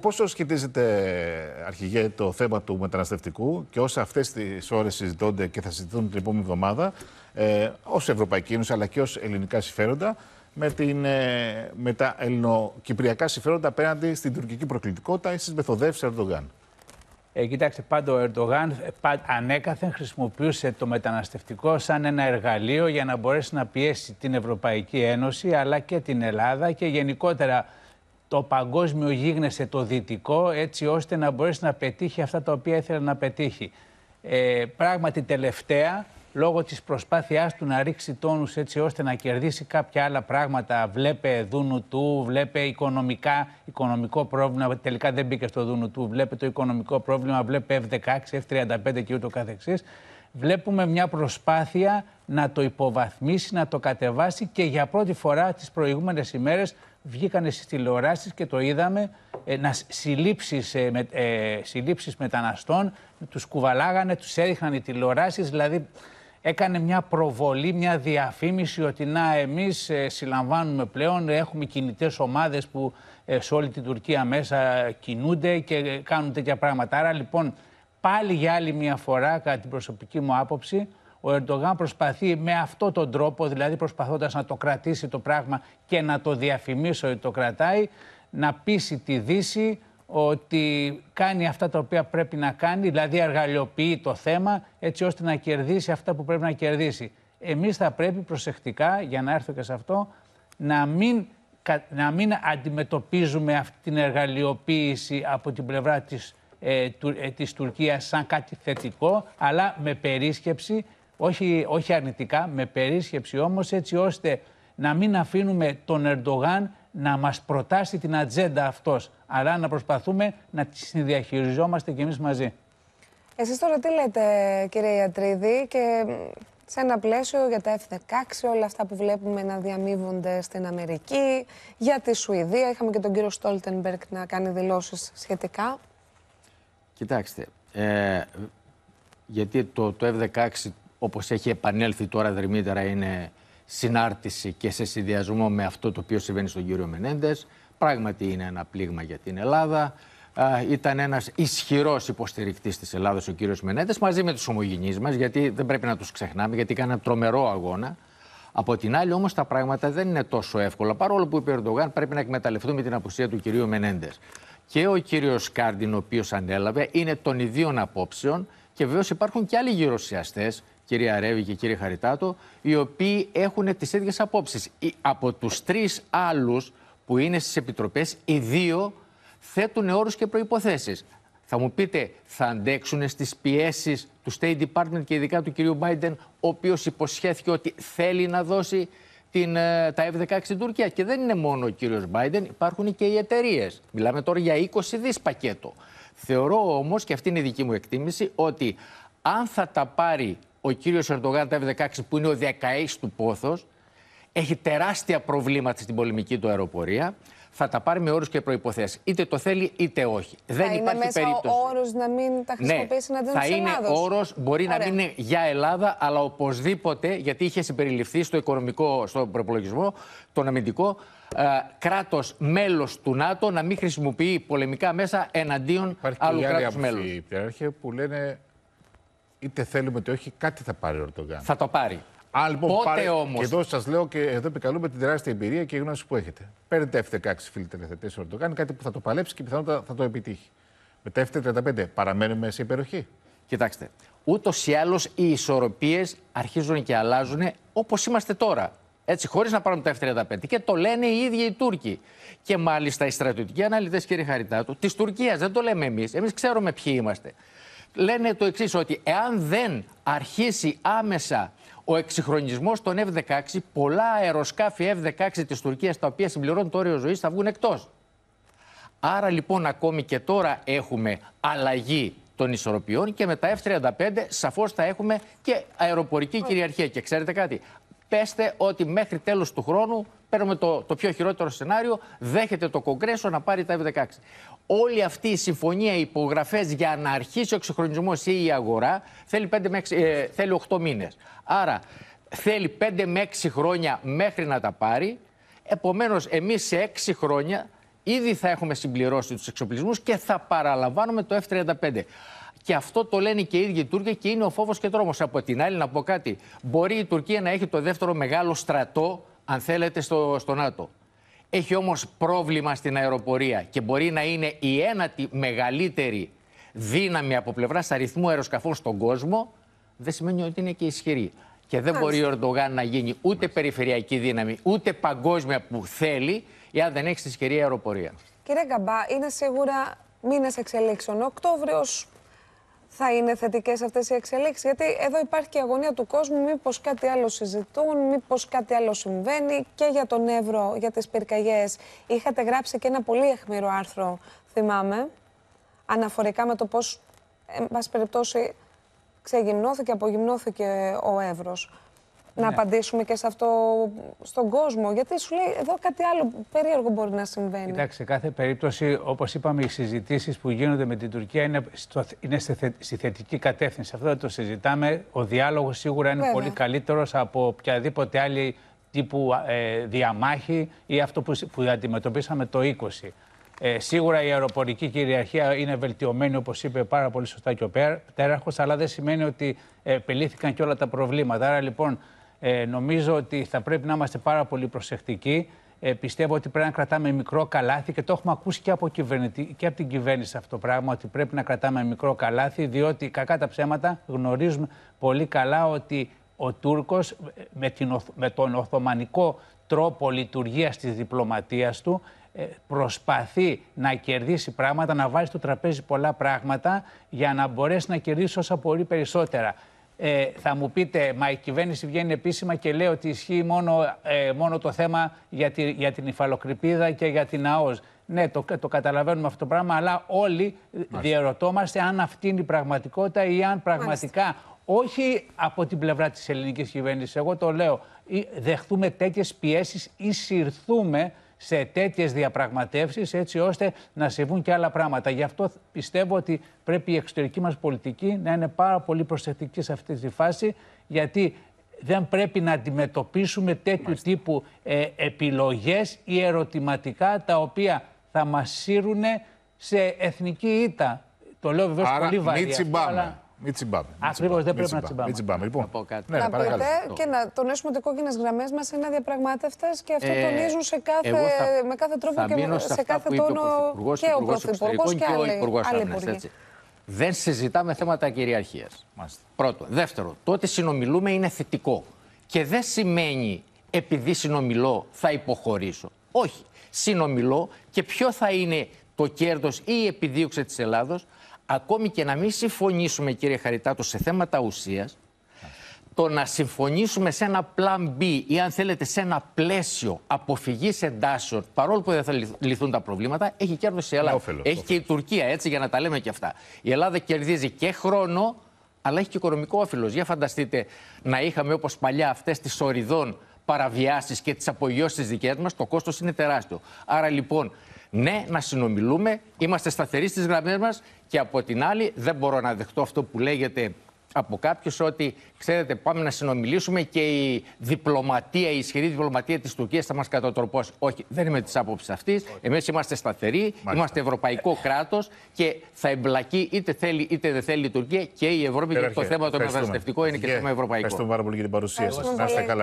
Πόσο σχετίζεται, αρχηγέ, το θέμα του μεταναστευτικού και όσα αυτές τις ώρες συζητώνται και θα συζητούν την επόμενη εβδομάδα, ε, ως Ευρωπαϊκή Ένωση αλλά και ως ελληνικά συμφέροντα, με, την, ε, με τα ελληνοκυπριακά συμφέροντα απέναντι στην τουρκική προκλητικότητα ή στις μεθοδεύσεις Ερντογάν. Ε, κοιτάξτε, πάντα ο Ερντογάν ε, ανέκαθεν χρησιμοποιούσε το μεταναστευτικό σαν ένα εργαλείο για να μπορέσει να πιέσει την Ευρωπαϊκή Ένωση αλλά και την Ελλάδα και γενικότερα το παγκόσμιο γίγνεσε το δυτικό έτσι ώστε να μπορέσει να πετύχει αυτά τα οποία ήθελε να πετύχει. Ε, πράγματι τελευταία, λόγω της προσπάθειάς του να ρίξει τόνους έτσι ώστε να κερδίσει κάποια άλλα πράγματα, βλέπε δούνου του, βλέπε οικονομικά, οικονομικό πρόβλημα, τελικά δεν μπήκε στο δούνου του, βλέπε το οικονομικό πρόβλημα, βλέπε F-16, F-35 και ούτω καθεξής, βλέπουμε μια προσπάθεια να το υποβαθμίσει, να το κατεβάσει και για πρώτη φορά τις προηγούμενες ημέρες βγήκανε στις τηλεοράσεις και το είδαμε ε, να συλλήψεις, ε, με, ε, μεταναστών, τους κουβαλάγανε, τους έριχναν οι τηλεοράσεις, δηλαδή έκανε μια προβολή, μια διαφήμιση ότι να εμείς ε, συλλαμβάνουμε πλέον, έχουμε κινητές ομάδες που σε όλη την Τουρκία μέσα κινούνται και κάνουν τέτοια πράγματα. Άρα λοιπόν πάλι για άλλη μια φορά, κατά την προσωπική μου άποψη, ο Ερντογάν προσπαθεί με αυτόν τον τρόπο, δηλαδή προσπαθώντας να το κρατήσει το πράγμα και να το διαφημίσει ότι το κρατάει, να πείσει τη Δύση ότι κάνει αυτά τα οποία πρέπει να κάνει, δηλαδή εργαλειοποιεί το θέμα έτσι ώστε να κερδίσει αυτά που πρέπει να κερδίσει. Εμείς θα πρέπει προσεκτικά, για να έρθω και σε αυτό, να μην, να μην αντιμετωπίζουμε αυτή την εργαλειοποίηση από την πλευρά της, ε, ε, της Τουρκίας σαν κάτι θετικό, αλλά με περίσκεψη όχι, όχι αρνητικά, με περίσκεψη όμως έτσι ώστε να μην αφήνουμε τον Ερντογάν να μας προτάσει την ατζέντα αυτός, αλλά να προσπαθούμε να τη συνδιαχειριζόμαστε κι εμείς μαζί. Εσείς τώρα τι λέτε κύριε Ιατρίδη και σε ένα πλαίσιο για τα F-16, όλα αυτά που βλέπουμε να διαμείβονται στην Αμερική, για τη Σουηδία, είχαμε και τον κύριο Στόλτενμπεργκ να κάνει δηλώσεις σχετικά. Κοιτάξτε, ε, γιατί το, το F-16 Όπως έχει επανέλθει τώρα δρυμύτερα είναι συνάρτηση και σε συνδυασμό με αυτό το οποίο συμβαίνει στον κύριο Μενέντες. Πράγματι είναι ένα πλήγμα για την Ελλάδα. ήταν ένας ισχυρός υποστηρικτής της Ελλάδα, ο κύριος Μενέντες, μαζί με τους ομογενείς μας, γιατί δεν πρέπει να τους ξεχνάμε, γιατί έκανε τρομερό αγώνα. Από την άλλη, όμως, τα πράγματα δεν είναι τόσο εύκολα. Παρόλο που είπε ο Ερντογάν, πρέπει να εκμεταλλευτούμε την απουσία του κυρίου Μενέντες. Και ο κύριος Κάρντιν, ο οποίος ανέλαβε, είναι των ιδίων απόψεων και βεβαίως υπάρχουν και άλλοι γυροσιαστέ κυρία Ρέβη και κύριε Χαριτάτο, οι οποίοι έχουν τις ίδιες απόψεις. Από τους τρεις άλλους που είναι στις επιτροπές, οι δύο θέτουν όρους και προϋποθέσεις. Θα μου πείτε, θα αντέξουν στις πιέσεις του State Department και ειδικά του κυρίου Biden, ο οποίος υποσχέθηκε ότι θέλει να δώσει την, ε, τα F-16 στην Τουρκία. Και δεν είναι μόνο ο κύριος Biden, υπάρχουν και οι εταιρείες. Μιλάμε τώρα για 20 δις πακέτο. Θεωρώ όμως, και αυτή είναι η δική μου εκτίμηση, ότι αν θα τα πάρει ο κύριος Ερντογάν τα F-16, που είναι ο 16 του πόθος, έχει τεράστια προβλήματα στην πολεμική του αεροπορία. Θα τα πάρει με όρους και προποθέσει. Είτε το θέλει είτε όχι. Θα Δεν είναι υπάρχει μέσα περίπτωση. ο όρος να μην τα ναι, χρησιμοποιήσει ναι, εναντίον τη Θα είναι όρος, μπορεί να μην είναι για Ελλάδα, αλλά οπωσδήποτε, γιατί είχε συμπεριληφθεί στο οικονομικό, στο προπολογισμό, το αμυντικό, ε, κράτος μέλος του ΝΑΤΟ να μην χρησιμοποιεί πολεμικά μέσα εναντίον υπάρχει άλλου κράτου μέλου. Υπάρχει που λένε είτε θέλουμε είτε όχι, κάτι θα πάρει ο Ερντογάν. Θα το πάρει. Πότε πάρει, όμως... Και εδώ σας λέω και εδώ επικαλούμε την τεράστια εμπειρία και η γνώση που έχετε. Παίρνετε F16 φίλοι τελεθετέ ο Ερντογάν, κάτι που θα το παλέψει και πιθανότατα θα το επιτύχει. Με τα F35 παραμένουμε σε υπεροχή. Κοιτάξτε, ούτως ή άλλως οι ισορροπίες αρχίζουν και αλλάζουν όπως είμαστε τώρα. Έτσι, χωρίς να πάρουν τα F35. Και το λένε οι ίδιοι οι Τούρκοι. Και μάλιστα οι στρατιωτικοί αναλυτές, κύριε Χαριτάτου, της Τουρκίας, δεν το λέμε εμείς. Εμείς ξέρουμε ποιοι είμαστε λένε το εξής, ότι εάν δεν αρχίσει άμεσα ο εξυγχρονισμός των F-16, πολλά αεροσκάφη F-16 της Τουρκίας, τα οποία συμπληρώνουν το όριο ζωής, θα βγουν εκτός. Άρα λοιπόν, ακόμη και τώρα έχουμε αλλαγή των ισορροπιών και με τα F-35 σαφώς θα έχουμε και αεροπορική κυριαρχία. Και ξέρετε κάτι, πέστε ότι μέχρι τέλος του χρόνου παίρνουμε το, το πιο χειρότερο σενάριο, δέχεται το Κογκρέσο να πάρει τα F-16. Όλη αυτή η συμφωνία, οι υπογραφές για να αρχίσει ο εξυγχρονισμός ή η αγορά θέλει, 5 6, ε, θέλει 8 μήνες. Άρα θέλει 5 με 6 χρόνια μέχρι να τα πάρει. Επομένως, εμείς σε 6 χρόνια ήδη θα έχουμε συμπληρώσει τους εξοπλισμούς και θα παραλαμβάνουμε το F-35. Και αυτό το λένε και οι ίδιοι οι Τούρκοι και είναι ο φόβος και τρόμος. Από την άλλη, να πω κάτι. Μπορεί η Τουρκία να έχει το δεύτερο μεγάλο στρατό αν θέλετε, στο, στο ΝΑΤΟ. Έχει όμως πρόβλημα στην αεροπορία και μπορεί να είναι η ένατη μεγαλύτερη δύναμη από πλευράς αριθμού αεροσκαφών στον κόσμο, δεν σημαίνει ότι είναι και ισχυρή. Και δεν μπορεί ο Ερντογάν να γίνει ούτε περιφερειακή δύναμη, ούτε παγκόσμια που θέλει, εάν δεν έχει ισχυρή αεροπορία. Κύριε Γκαμπά, είναι σίγουρα μήνες εξελίξεων. Οκτώβριος, θα είναι θετικές αυτές οι εξελίξεις. Γιατί εδώ υπάρχει και η αγωνία του κόσμου, μήπως κάτι άλλο συζητούν, μήπως κάτι άλλο συμβαίνει και για τον Εύρο, για τις πυρκαγιές. Είχατε γράψει και ένα πολύ αιχμηρό άρθρο, θυμάμαι, αναφορικά με το πώς, εν πάση περιπτώσει, ξεγυμνώθηκε, απογυμνώθηκε ο Εύρος να ναι. απαντήσουμε και σε αυτό στον κόσμο. Γιατί σου λέει εδώ κάτι άλλο περίεργο μπορεί να συμβαίνει. Κοιτάξτε, κάθε περίπτωση, όπως είπαμε, οι συζητήσεις που γίνονται με την Τουρκία είναι, στο, είναι στη θετική κατεύθυνση. Αυτό δεν το συζητάμε. Ο διάλογος σίγουρα είναι Βέβαια. πολύ καλύτερος από οποιαδήποτε άλλη τύπου ε, διαμάχη ή αυτό που, που αντιμετωπίσαμε το 20. Ε, σίγουρα η αεροπορική κυριαρχία είναι βελτιωμένη, όπως είπε πάρα πολύ σωστά και ο Τέραχο, αλλά δεν σημαίνει ότι ε, επιλύθηκαν και όλα τα προβλήματα. Άρα λοιπόν ε, νομίζω ότι θα πρέπει να είμαστε πάρα πολύ προσεκτικοί. Ε, πιστεύω ότι πρέπει να κρατάμε μικρό καλάθι και το έχουμε ακούσει και από, και από την κυβέρνηση αυτό το πράγμα, ότι πρέπει να κρατάμε μικρό καλάθι, διότι κακά τα ψέματα γνωρίζουμε πολύ καλά ότι ο Τούρκος ε, με, την, με τον Οθωμανικό τρόπο λειτουργίας της διπλωματίας του ε, προσπαθεί να κερδίσει πράγματα, να βάλει στο τραπέζι πολλά πράγματα για να μπορέσει να κερδίσει όσα πολύ περισσότερα. Ε, θα μου πείτε, μα η κυβέρνηση βγαίνει επίσημα και λέει ότι ισχύει μόνο, ε, μόνο το θέμα για, για την υφαλοκρηπίδα και για την ΑΟΣ. Ναι, το, το καταλαβαίνουμε αυτό το πράγμα, αλλά όλοι Μάλιστα. αν αυτή είναι η πραγματικότητα ή αν πραγματικά, όχι από την πλευρά της ελληνικής κυβέρνησης, εγώ το λέω, ε, δεχθούμε τέτοιες πιέσεις ή συρθούμε σε τέτοιες διαπραγματεύσεις έτσι ώστε να συμβούν και άλλα πράγματα. Γι' αυτό πιστεύω ότι πρέπει η εξωτερική μας πολιτική να είναι πάρα πολύ προσεκτική σε αυτή τη φάση, γιατί δεν πρέπει να αντιμετωπίσουμε τέτοιου τύπου ε, επιλογές ή ερωτηματικά τα οποία θα μας σύρουν σε εθνική ήττα. Το λέω βεβαίως Άρα, πολύ βαριά. Μην τσιμπάμε. Α, δεν πρέπει να τσιμπάμε. Μην τσιμπάμε. Λοιπόν, να, πω κάτι. Λοιπόν, ναι, και να τονίσουμε ότι οι κόκκινες γραμμές μας είναι αδιαπραγμάτευτε και αυτό ε, τονίζουν σε κάθε, με κάθε τρόπο και σε, κάθε τόνο και ο Πρωθυπουργό και ο Υπουργό Δεν συζητάμε θέματα κυριαρχίας. Πρώτο. Δεύτερο, το ότι συνομιλούμε είναι θετικό. Και δεν σημαίνει επειδή συνομιλώ θα υποχωρήσω. Όχι. Συνομιλώ και ποιο θα είναι το κέρδος ή η επιδίωξη της Ελλάδος ακόμη και να μην συμφωνήσουμε, κύριε Χαριτάτο, σε θέματα ουσίας, το να συμφωνήσουμε σε ένα plan B ή αν θέλετε σε ένα πλαίσιο αποφυγής εντάσεων, παρόλο που δεν θα λυθούν τα προβλήματα, έχει κέρδος η Ελλάδα. έχει και η Τουρκία, έτσι για να τα λέμε και αυτά. Η Ελλάδα κερδίζει και χρόνο, αλλά έχει και οικονομικό όφελος. Για φανταστείτε να είχαμε όπως παλιά αυτές τις οριδών παραβιάσεις και τις απογειώσεις δικές μας, το κόστος είναι τεράστιο. Άρα λοιπόν ναι, να συνομιλούμε, είμαστε σταθεροί στις γραμμές μας και από την άλλη δεν μπορώ να δεχτώ αυτό που λέγεται από κάποιους ότι ξέρετε, πάμε να συνομιλήσουμε και η διπλωματία, η ισχυρή διπλωματία της Τουρκίας θα μας κατατροπώσει. Όχι, δεν είμαι της άποψης αυτής. Εμείς είμαστε σταθεροί, Μάλιστα. είμαστε ευρωπαϊκό κράτος και θα εμπλακεί είτε θέλει είτε δεν θέλει η Τουρκία και η Ευρώπη. Και το θέμα το μεταναστευτικό είναι και θέμα ευρωπαϊκό. Ευχαριστούμε πάρα πολύ για την παρουσία σας. Να είστε καλά.